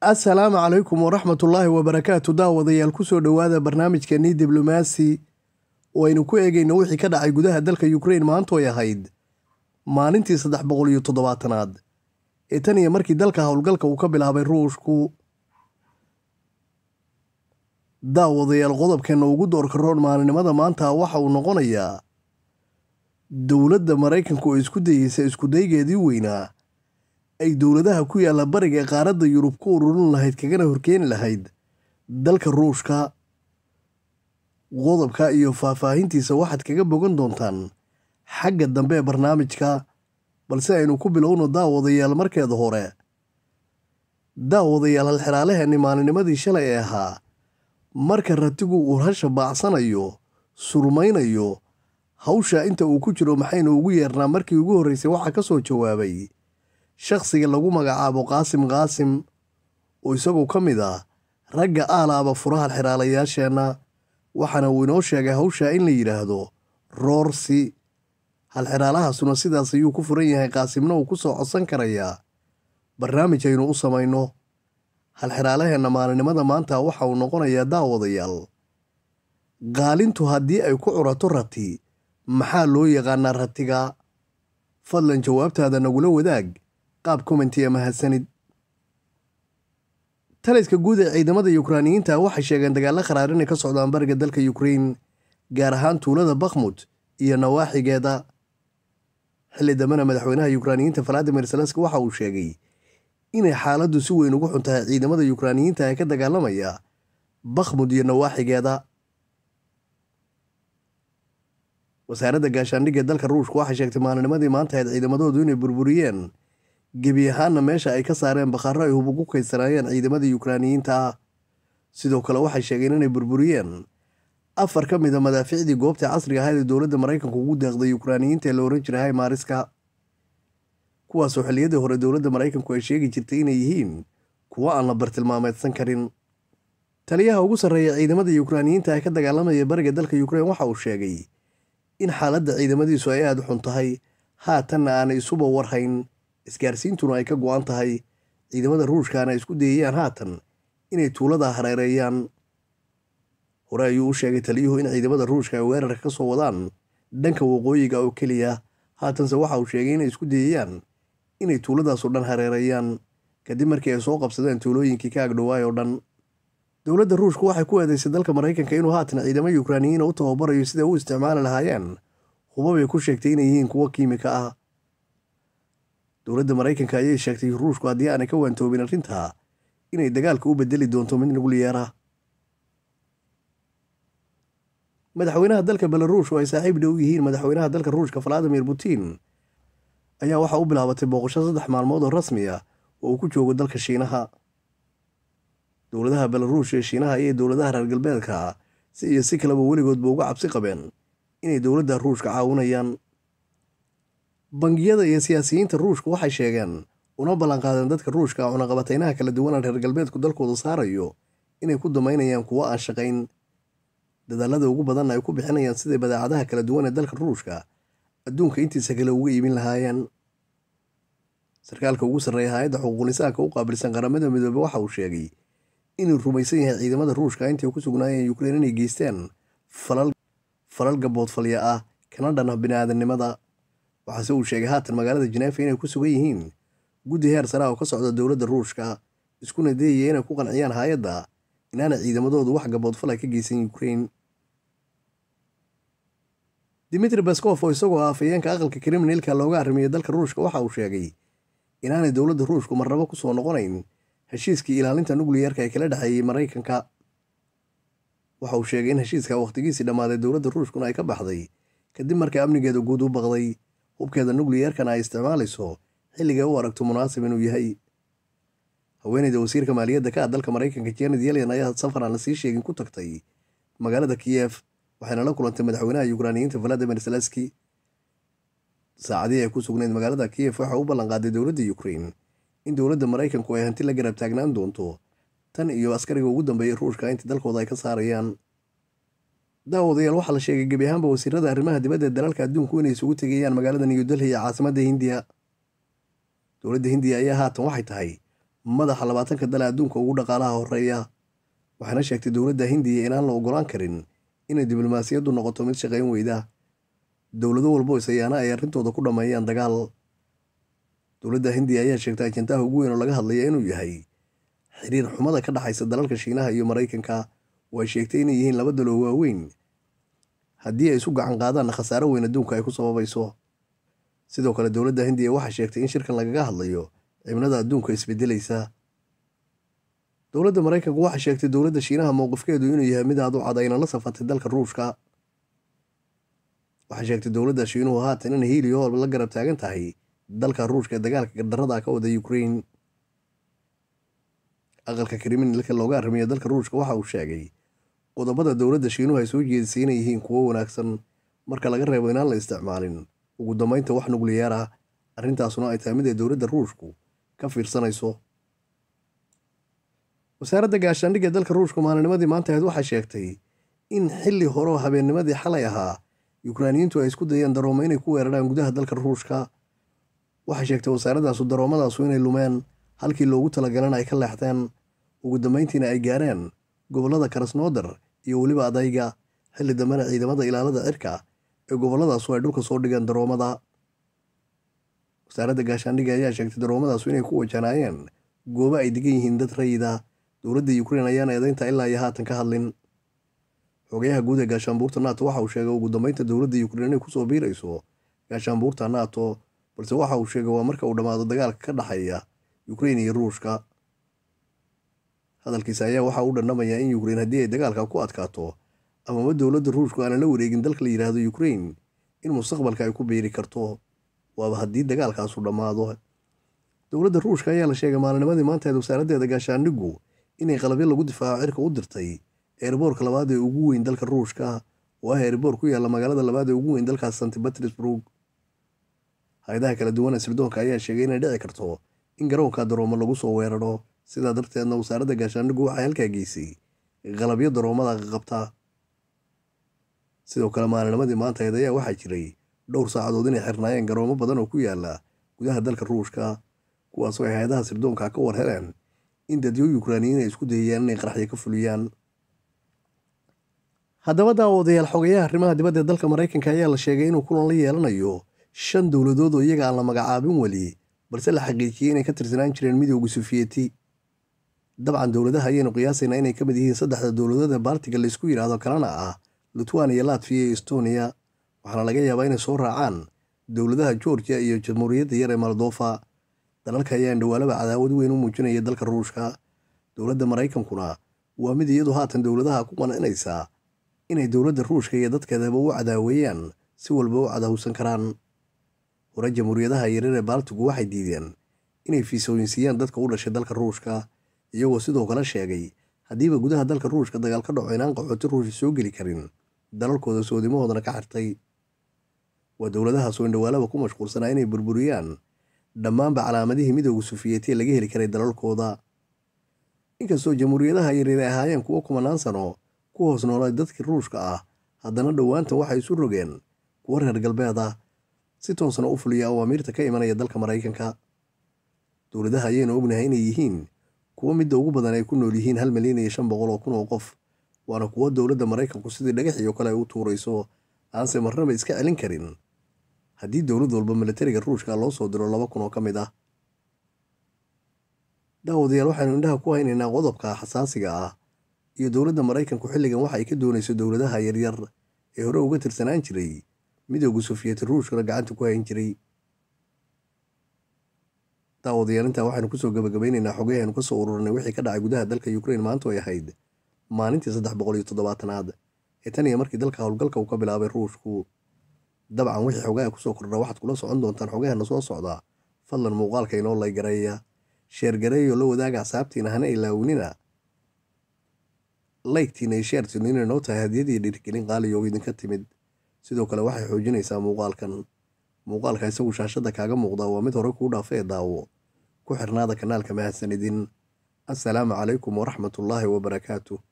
asalaamu calaykum waraxmatullaahi wabarakaatu daawadayaal kusoo dhowaada barnaamijkeenii diblomaasi waynu ku eegayno wixii ka dhacay gudaha dalka yukrain maantooy ahayd maalintii saddex boqol iyo toddobaatanaad ee tan iyo markii dalka howlgalka uu ka bilaabay ruushku daawadayaal qodobkeenna ugu doorka roon maalinimada maanta waxa uu noqonayaa dowladda maraykanku oo isku dayeysa iskudaygeedii weynaa ay dowladaha ku yaalla bariga ee qaaradda yurub ku ururin lahayd kagana horkeeni lahayd dalka ruushka qodobka iyo faahfaahintiisa waxaad kaga bogan doontaan xagga dambe ee barnaamijka balse aynu ku bilowno daawadayaal markeeda hore daawadayaal halxiraaleheenni maalinimadii shalay ee ahaa marka ratigu uu rasha baacsanayo surmaynayo hawsha inta uu ku jiro maxaynu ugu yeernaa markii ugu horreysay waxaa ka soo jawaabay shakhsiga lagu magacaabo qaasim qaasim oo isaguo ka mid ah ragga aalaaba furaha xiraalayaasheenna waxaana uu inoo sheegay hawshaa in la yidhaahdo roorsi halxiraalahaasuna sidaas ayuu ku furan yahay qaasimna uu ku soo codsan karayaa barnaamij aynu u samayno halxiraalaheenna maalinimada maanta waxa uu noqonayaa daawadayaal qaalintu haddii ay ku curato rati maxaa loo yaqaanaa ratiga fadlan jawaabtaada nagula wadaag qaab kommentiya mahadsanid taliska guud ee ciidamada yukraaniyiinta waxay sheegeen dagaalo kharaar inay ka socdaan bariga dalka yukrain gaar ahaan tuulada bakhmud iyo nawaaxigeeda xilli dambena madaxweynaha yukraaniyiinta valadimir zelenski waxa uu sheegay inay xaaladdu si weyn ugu xuntahay ciidamada yukraaniyiinta ee ka dagaalamaya bakhmud iyo nawaaxigeeda wasaaradda gaashaandhigga dalka ruushka waxay sheegtay maalinimadii maanta ahayd ciidamadoodu inay burburiyeen gebi ahaanna meesha ay ka saareen bakhaaro ay hub ugu kaysanaayeen ciidamadii yukraaniyiinta ah sidoo kale waxay sheegeen inay burburiyeen afar ka mida a ah madaaficdii goobta casriga ahayd ee dowladda maraykanku ugu deeqday yukraaniyiinta ee la oran jiray haymaariska kuwaasoo xilliyadii hore dowladda maraykanku ay sheegi jirtay inay yihiin kuwo aan la bartilmaameedsan karin taliyaha ugu sarreeya ciidamada yukraaniyiinta ee ka dagaalamaya bariga dalka yukrein waxa uu sheegay in xaaladda ciidamadiisu ay aad u xun tahay haatanna aanay isuba warhayn isgaarsiintuna ay ka go-an tahay ciidamada ruushkaana isku dayayaan haatan inay tuuladaa hareereeyaan hore ayuu u sheegay taliyuhu in ciidamada ruushka ay weerarka ka soo wadaan dhanka waqooyiga oo keliya haatanse waxa uu sheegay inay isku dayayaan inay tuuladaasoo dhan hareereeyaan kadib markii ay soo qabsadeen tuulooyinkii ka agdhowaay oo dhan dowladda ruushku waxay ku eedeysay dalka maraykanka inuu haatan ciidamo yukraaniyiina u tababarayo siday u isticmaali lahaayeen hubabay ku sheegtay inay yihiin kuwo kiimika ah dowladda maraykanka ayay sheegtay ruushku haddii aanay ka waantoobin arrintaa inay dagaalka u bedeli doonto mid lagu liyeera madaxweynaha dalka belaruush oo ay saaxiib dhow yihiin madaxweynaha dalka ruushka valadimir putin ayaa waxaa u bilaabatay booqasho saddex maalmood oo rasmi ah oo uu ku joogo dalka shiinaha dowladaha belaruush ee shiinaha iyo dowladaha reer galbeedka si iyo si kaleba weligoodba uga cabsi qabeen inay dowladda ruushka caawinayaan bangiyada iyo siyaasiyiinta ruushka waxay sheegeen una ballanqaadeen dadka ruushka ah cunaqabateynaha kala duwanaan reer galbeedku dalkooda saarayo inay ku damaynayaan kuwo aan shaqayn dadaalada ugu badanna ay ku bixinayaan siday badeecadaha kala duwan ee dalka ruushka adduunka intiisa kale uga iibin lahaayeen sarkaalka ugu sarreeya hay-adda xuquuqul u qaabilsan qaramada midoobe waxa uu sheegay inuu rumaysan yahay ciidamada ruushka ah intay ku sugnaayeen ukrein inay geysteen falal gaboodfalya ah kana dhanah bini aadamnimada waxaase uu sheegay haatan magaalada jenaafa inay ku sugan yihiin guddi heer sare oo ka socda dowladda ruushka iskuna dayaya inay ku qanciyaan hay-adda inaana ciidamadoodu wax gaboodfala ka geysan ukrein dimitri baskof oo isagoo ah afayeenka aqalka kriminalka looga arrimiyo dalka ruushka waxa uu sheegay inaanay dowladda ruushku marnabo ku soo noqonayn heshiiskii ilaalinta nukliyarka ee kala dhexeeyey maraykanka waxa uu sheegay in heshiiska wakhtigiisii dhammaaday dowladda ruushkuna ay ka baxday kadib markai amnigeeda guud u baqday hubkeeda nucliyerkan ay isticmaalayso xilligay u aragto munaasib inuu yahay haweeneyda wasiirka maaliyadda ka ah dalka maraykanka janet yelian ayaa safar aan la sii sheegin ku tagtay magaalada kiyev waxayna la kulantay madaxweynaha yukraaniyiinta valadimir zelenski saacadihii ay ku sugnayd magaalada kiyev waxaa u ballanqaaday dowladda ukrain in dowladda maraykanku ay hanti la garab taagnaan doonto tan iyo askariga ugu dambeeyay ruushka inta dalkooda ay ka saarayaan daawadayaal waxaa la sheegay gebi ahaanba wasiirada arrimaha dibadda ee dalalka adduunku inay isugu tegayaan magaalada new delhi ee caasimadda hindiya dowladda hindiya ayaa haatan waxay tahay madaxa labaatanka dal adduunka ugu dhaqaalaha horeeya waxayna sheegtay dowladda hindiya inaan la ogolaan karin inay diblomaasiyaddu noqoto mid shaqayn weyda dowlado walbo isayaana ay arrintooda ku dhammeeyaan dagaal dowladda hindiya ayaa sheegtay ajandaha ugu weyn oo laga hadlaya inuu yahay xiriir xumada ka dhexaysa dalalka shiinaha iyo maraykanka oo ay sheegtay inay yihiin laba dal waaweyn haddii ay isu gacan qaadaanna khasaaro weyn adduunka ay ku sababayso sidoo kale dowladda hindiya waxaa sheegtay in shirkan lagaga hadlayo cimilada adduunka isbedelaysa dowladda maraykanku waxay sheegtay dowladda shiinaha mowqifkeedu inuu yahay mid aad u cad la safartay dalka ruushka waxay sheegtay dowladda shiinuhu haatan inay hiiliyool la garab taagan tahay dalka ruushka ee dagaalka gardarada ka wada yukrain aqalka krimin looga arrimiya dalka ruushka waxa uu sheegay qodobada dowladda shiinuhu ay soo jeedisay inay yihiin kuwo wanaagsan marka laga reebo inaan la isticmaalin ugu dambeynta wax nukliyeer ah arrintaasuna ay tahay mid ay dowladda ruushku ka fiirsanayso wasaaradda gaashaandhigga dalka ruushku maalinimadii maanta ahayd waxay sheegtay in xilli horoo habeennimadii xalay ahaa yukraaniyiintu ay isku dayeen daroomo inay ku weeraraan gudaha dalka ruushka waxay sheegtay wasaaradaasu daroomadaasu inay lumeen halkii loogu talagalana ay ka leexdeen ugu dambeyntiina ay gaareen gobollada karasnoodar iyo weliba adayga xilli dambena ciidamada ilaalada cirka ee gobolladaasu ay dhulka soo dhigeen daroomada wasaaradda gaashaandhiga ayaa sheegtay daroomadaasu inay ku wajanaayeen goobo ay degan yihiin dad rayida dowladda ukrein ayaana eedeynta ilaa iyo haatan ka hadlin xogayaha guud ee gaashaanbuurta nato waxa uu sheegay ugu dambeynta dowladda ukrein inay kusoo biirayso gaashaanbuurta nato balse waxa uu sheegay waa marka uu dhammaado dagaalka ka dhexeeya ukrein iyo ruushka hadalkiisa ayaa waxaa u dhandhamaya in yukrain haddii ay dagaalka ku adkaato amaba dowladda ruushku aana la wareegin dalka la yidhaahdo yukrain in mustaqbalka ay ku biiri karto waaba haddii dagaalkaasu dhammaado dowladda ruushka ayaa la sheegay maalinimadii maantaeed wasaaraddeeda gaashaandhigu inay qalabyo lagu difaaco cirka u dirtay eerboorka labaad ee ugu weyn dalka ruushka oo ah eerboor ku yaalla magaalada labaad ee ugu weyn dalkaas santi batersburg hay-adaha kala duwan ee sirdoonka ayaa sheegay inay dhici karto in garoonka darooma lagu soo weeraro sidaa darteedna wasaaradda gaashaandhiggu waxay halkaa geysay qalabyo daroomada qabtaa sidoo kale maalinimadii maanta ayaa waxaa jiray dhowr saacadood inay xirnaayeen garoomo badan oo ku yaala gudaha dalka ruushka kuwaasoo ay hay-adaha sirdoonka ka war heleen in dadyo yukrainiyiin ay isku dayayaan inay qaraxyo ka fuliyaan haddaba daawodayaal xogayaha arrimaha dibadda ee dalka maraykanka ayaa la sheegay inuu kulan la yeelanayo shan dowladood oo iyaga aan la magacaabin weli balse la xaqiijiyey inay ka tirsanaan jireen midowga sufiyeti dabcan dowladaha ayaynu qiyaasayna inay ka mid yihiin saddexda dowladoodee baartiga laysku yidhaahdo kalena ah litwaniya latfiya iyo estoniya waxaana laga yaabaa inay soo raacaan dowladaha georgiya iyo jamhuuriyadda yar ee moldofa dalalka ayaan dhawaalaba cadaawad weyn u muujinaya dalka ruushka dowladda maraykankuna waa mid iyadu haatan dowladaha ku qancinaysaa inay dowladda ruushka iyo dadkeedaba u cadaaweeyaan si walba u cadaawsan karaan hore jamhuuriyadaha yarar ee baartigu waxay diideen inay fiisooyinsiiyaan dadka u dhashay dalka ruushka iyagoo sidoo kale sheegay haddiiba gudaha dalka ruushka dagaal ka dhaco inaan qaxooti ruush soo geli karin dalalkooda soodimahoodana ka xirtay waa dowladahaas oo indhawaalaba ku mashquulsanaa inay burburiyaan dhammaanba calaamadihii midooga sufiyeetee laga heli karay dalalkooda inkastoo jamhuuriyadaha yaryar ahaayeen kuwo kumanaan sano ku hoos noolay dadkii ruushka ah haddana dhowaanta waxay isu rogeen kuwo reer galbeed ah si toosna u fuliya oo amiirta ka imanaya dalka maraykanka dowladaha ayaynu ognahay inay yihiin kuwo midda ugu badan ay ku nool yihiin hal milyan iyo shan boqol oo kun oo qof waana kuwo dowladda maraykanku sidii dhagaxiyo kale ay u tuurayso aanse marnaba iska celin karin haddii dowlad walba milatariga ruushka loo soo diro laba kun oo ka mid ah daawadayaal waxaynu indhaha ku haynaynaa qodobka xasaasiga ah iyo dowladda maraykanku xilligan waxa ay ka doonayso dowladaha yaryar ee hore uga tirsanaan jiray midooga sufiyati ruushkana gacanta ku hayn jiray daawadayalinta waxaanu kusoo gabagabayneynaa xogey aynu kasoo ururinay wixii ka dhacay gudaha dalka ukrain maantu ay ahayd maalintii saddex boqol iyo toddobaatanaad ee tan iyo markii dalka howlgalka uu ka bilaabay ruushku dabcan wixii xogaha kusoo kordha waxaad kula socon doontaan xogahana soo socdaa fadlan muuqaalka inoo laygareeya sheergareeyo la wadaaga asaabtiina hana ilaawnina laygtiina iyo sheertiina inay noo tahay hadiyadii dhiirigelin qaaliya idinka timid sidoo kale waxay xoojinaysaa muuqaalkan muuqaalka isagu shaashadda kaaga muuqdaa waa mid hore kuu dhaafa ee daawo ku xirnaada kanaalka mahadsanidin assalaamu calaykum waraxmatullaahi wabarakaatu